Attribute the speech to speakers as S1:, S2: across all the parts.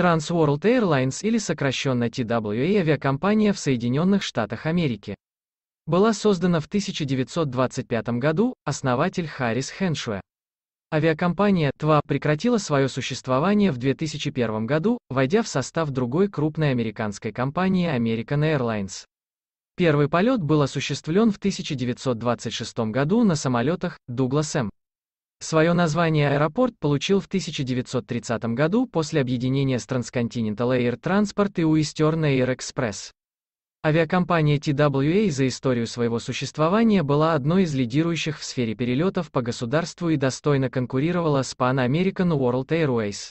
S1: Trans World Airlines или сокращенно TWA авиакомпания в Соединенных Штатах Америки. Была создана в 1925 году, основатель Харрис Хеншуэ. Авиакомпания ТВА прекратила свое существование в 2001 году, войдя в состав другой крупной американской компании American Airlines. Первый полет был осуществлен в 1926 году на самолетах Douglas M. Свое название аэропорт получил в 1930 году после объединения с Transcontinental Air Transport и Western Air Express. Авиакомпания TWA за историю своего существования была одной из лидирующих в сфере перелетов по государству и достойно конкурировала с Pan American World Airways.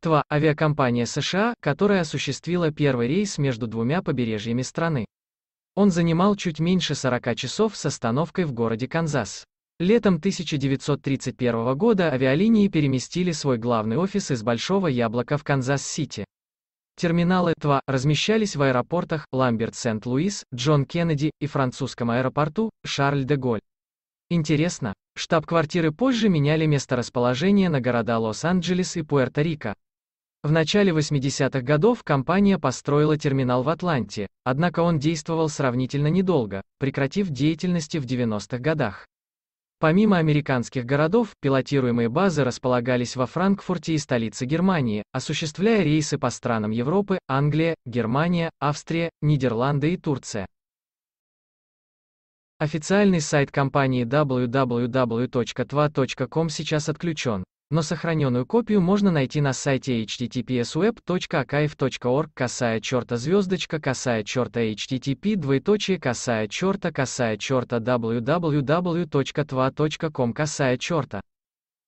S1: ТВА – авиакомпания США, которая осуществила первый рейс между двумя побережьями страны. Он занимал чуть меньше 40 часов с остановкой в городе Канзас. Летом 1931 года авиалинии переместили свой главный офис из Большого Яблока в Канзас-Сити. Терминалы ТВА размещались в аэропортах Ламберт-Сент-Луис, Джон Кеннеди и французском аэропорту Шарль-де-Голь. Интересно, штаб-квартиры позже меняли месторасположение на города Лос-Анджелес и Пуэрто-Рико. В начале 80-х годов компания построила терминал в Атланте, однако он действовал сравнительно недолго, прекратив деятельности в 90-х годах. Помимо американских городов, пилотируемые базы располагались во Франкфурте и столице Германии, осуществляя рейсы по странам Европы, Англия, Германия, Австрия, Нидерланды и Турция. Официальный сайт компании www.tva.com сейчас отключен, но сохраненную копию можно найти на сайте httpsweb.akaif.org касая черта звездочка касая черта http двоеточие касая черта касая черта www.tva.com касая черта.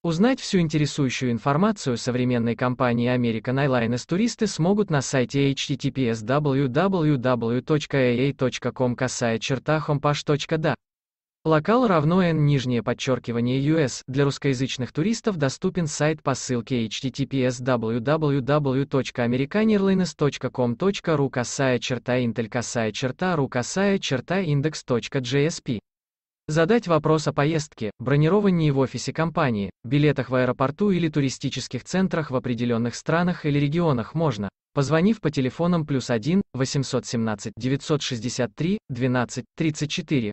S1: Узнать всю интересующую информацию современной компании American Airlines туристы смогут на сайте https www.aa.com касая черта homepash.da. Локал равно n нижнее подчеркивание US. Для русскоязычных туристов доступен сайт по ссылке https www.americanirlines.com.ru косая черта intel косая черта ru косая черта index.jsp. Задать вопрос о поездке, бронировании в офисе компании, билетах в аэропорту или туристических центрах в определенных странах или регионах можно, позвонив по телефонам плюс 1 817 963 12 34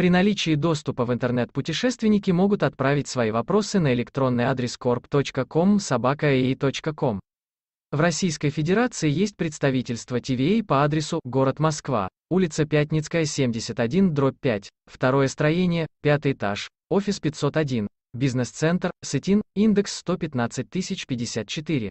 S1: При наличии доступа в интернет путешественники могут отправить свои вопросы на электронный адрес corp.com собакаei.com. В Российской Федерации есть представительство ТВА по адресу город Москва, улица Пятницкая, 71, дробь 5, второе строение, пятый этаж, офис 501, бизнес-центр, СИТИН, индекс 115054.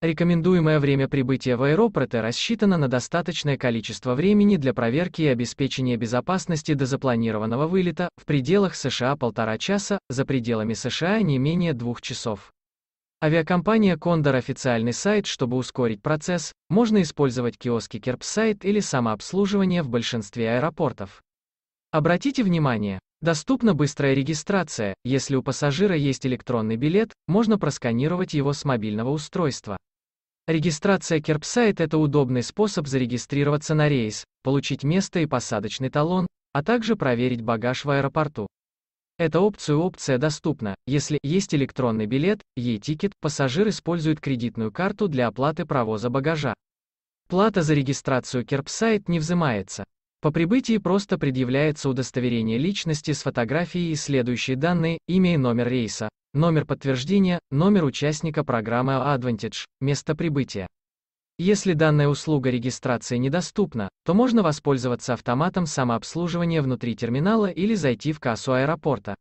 S1: Рекомендуемое время прибытия в аэропорт рассчитано на достаточное количество времени для проверки и обеспечения безопасности до запланированного вылета, в пределах США полтора часа, за пределами США не менее двух часов. Авиакомпания Condor официальный сайт, чтобы ускорить процесс, можно использовать киоски Керпсайт или самообслуживание в большинстве аэропортов. Обратите внимание, доступна быстрая регистрация, если у пассажира есть электронный билет, можно просканировать его с мобильного устройства. Регистрация Керпсайт – это удобный способ зарегистрироваться на рейс, получить место и посадочный талон, а также проверить багаж в аэропорту. Эта опция опция доступна, если есть электронный билет, e ticket пассажир использует кредитную карту для оплаты провоза багажа. Плата за регистрацию Керпсайт не взимается. По прибытии просто предъявляется удостоверение личности с фотографией и следующие данные, имя и номер рейса, номер подтверждения, номер участника программы Advantage, место прибытия. Если данная услуга регистрации недоступна, то можно воспользоваться автоматом самообслуживания внутри терминала или зайти в кассу аэропорта.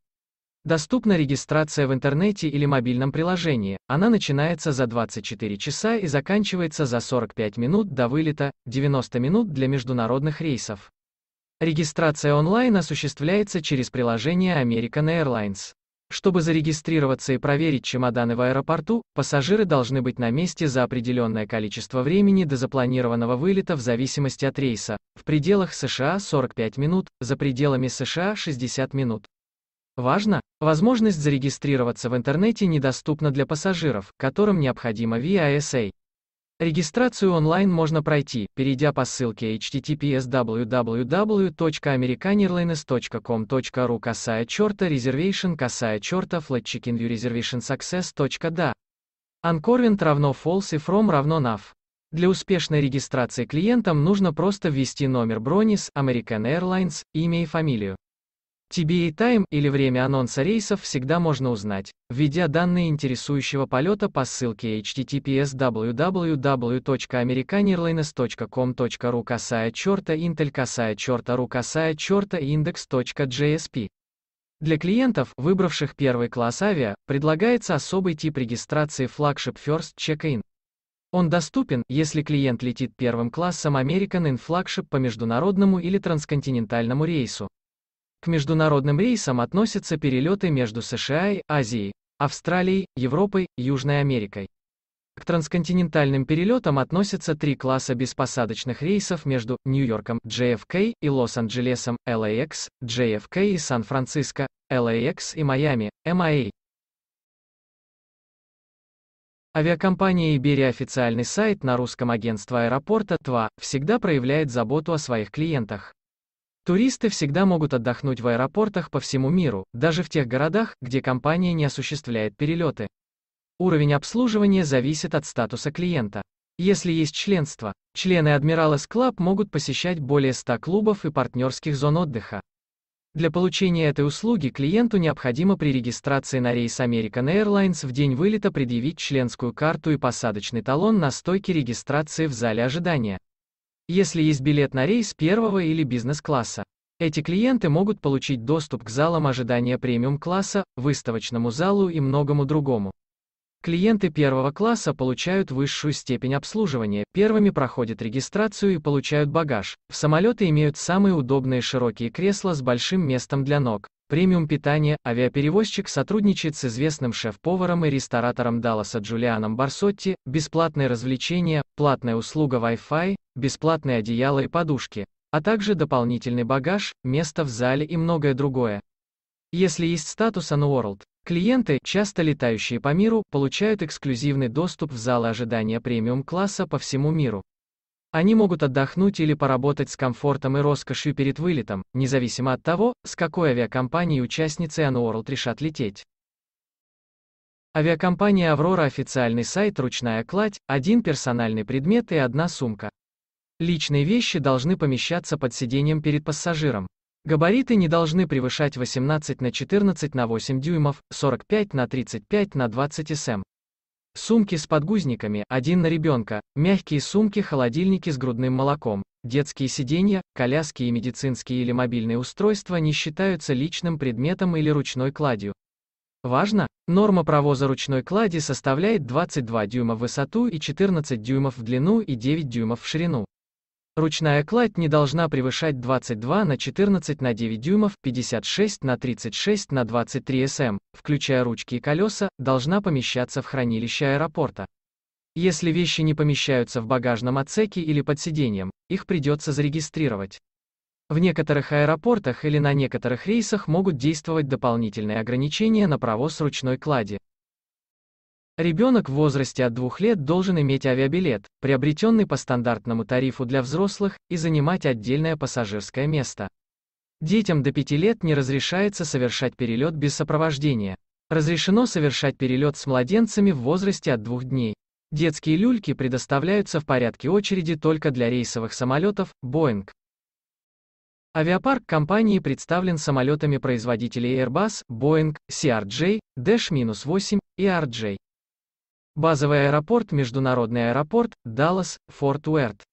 S1: Доступна регистрация в интернете или мобильном приложении, она начинается за 24 часа и заканчивается за 45 минут до вылета, 90 минут для международных рейсов. Регистрация онлайн осуществляется через приложение American Airlines. Чтобы зарегистрироваться и проверить чемоданы в аэропорту, пассажиры должны быть на месте за определенное количество времени до запланированного вылета в зависимости от рейса, в пределах США 45 минут, за пределами США 60 минут. Важно, возможность зарегистрироваться в интернете недоступна для пассажиров, которым необходимо VISA. Регистрацию онлайн можно пройти, перейдя по ссылке https wwwamericanairlinescomru касая черта reservation касая черта flatchicken reservation success.da. Анкорвинт равно false и from равно nav. Для успешной регистрации клиентам нужно просто ввести номер брони с American Airlines, имя и фамилию. TBA Time или время анонса рейсов всегда можно узнать, введя данные интересующего полета по ссылке https wwwamericanairlinescomru касая черта intel касая черта ру касая черта index.jsp. Для клиентов, выбравших первый класс авиа, предлагается особый тип регистрации флагшип First Check-in. Он доступен, если клиент летит первым классом American in Flagship по международному или трансконтинентальному рейсу. К международным рейсам относятся перелеты между США и Азией, Австралией, Европой, Южной Америкой. К трансконтинентальным перелетам относятся три класса беспосадочных рейсов между Нью-Йорком, JFK и Лос-Анджелесом, LAX, JFK а и Сан-Франциско, LAX а и Майами, MIA. А Авиакомпания Иберия официальный сайт на русском агентство аэропорта ТВА всегда проявляет заботу о своих клиентах. Туристы всегда могут отдохнуть в аэропортах по всему миру, даже в тех городах, где компания не осуществляет перелеты. Уровень обслуживания зависит от статуса клиента. Если есть членство, члены Admirales Club могут посещать более 100 клубов и партнерских зон отдыха. Для получения этой услуги клиенту необходимо при регистрации на рейс American Airlines в день вылета предъявить членскую карту и посадочный талон на стойке регистрации в зале ожидания если есть билет на рейс первого или бизнес-класса. Эти клиенты могут получить доступ к залам ожидания премиум-класса, выставочному залу и многому другому. Клиенты первого класса получают высшую степень обслуживания, первыми проходят регистрацию и получают багаж. В самолеты имеют самые удобные широкие кресла с большим местом для ног. Премиум питание авиаперевозчик сотрудничает с известным шеф-поваром и ресторатором Далласа Джулианом Барсотти, бесплатные развлечения, платная услуга Wi-Fi, бесплатные одеяла и подушки, а также дополнительный багаж, место в зале и многое другое. Если есть статус Unworld, клиенты, часто летающие по миру, получают эксклюзивный доступ в залы ожидания премиум-класса по всему миру. Они могут отдохнуть или поработать с комфортом и роскошью перед вылетом, независимо от того, с какой авиакомпанией участницы Anworld решат лететь. Авиакомпания «Аврора» официальный сайт «Ручная кладь», один персональный предмет и одна сумка. Личные вещи должны помещаться под сиденьем перед пассажиром. Габариты не должны превышать 18 на 14 на 8 дюймов, 45 на 35 на 20 см. Сумки с подгузниками, один на ребенка, мягкие сумки, холодильники с грудным молоком, детские сиденья, коляски и медицинские или мобильные устройства не считаются личным предметом или ручной кладью. Важно, норма провоза ручной клади составляет 22 дюйма в высоту и 14 дюймов в длину и 9 дюймов в ширину. Ручная кладь не должна превышать 22 на 14 на 9 дюймов, 56 на 36 на 23 см, эм. включая ручки и колеса, должна помещаться в хранилище аэропорта. Если вещи не помещаются в багажном отсеке или под сиденьем, их придется зарегистрировать. В некоторых аэропортах или на некоторых рейсах могут действовать дополнительные ограничения на провоз ручной клади. Ребенок в возрасте от двух лет должен иметь авиабилет, приобретенный по стандартному тарифу для взрослых, и занимать отдельное пассажирское место. Детям до 5 лет не разрешается совершать перелет без сопровождения. Разрешено совершать перелет с младенцами в возрасте от двух дней. Детские люльки предоставляются в порядке очереди только для рейсовых самолетов Boeing. Авиапарк компании представлен самолетами производителей Airbus, Boeing, CRJ, Dash-8 и RJ. Базовый аэропорт Международный аэропорт, Даллас, Форт Уэрт.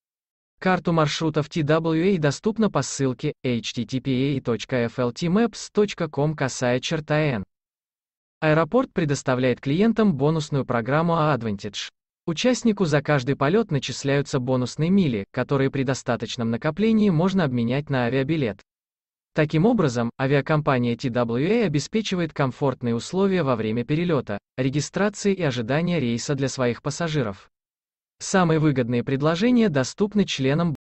S1: Карту маршрутов TWA доступна по ссылке httpa.fltmaps.com касая черта N. Аэропорт предоставляет клиентам бонусную программу Advantage. Участнику за каждый полет начисляются бонусные мили, которые при достаточном накоплении можно обменять на авиабилет. Таким образом, авиакомпания TWA э обеспечивает комфортные условия во время перелета, регистрации и ожидания рейса для своих пассажиров. Самые выгодные предложения доступны членам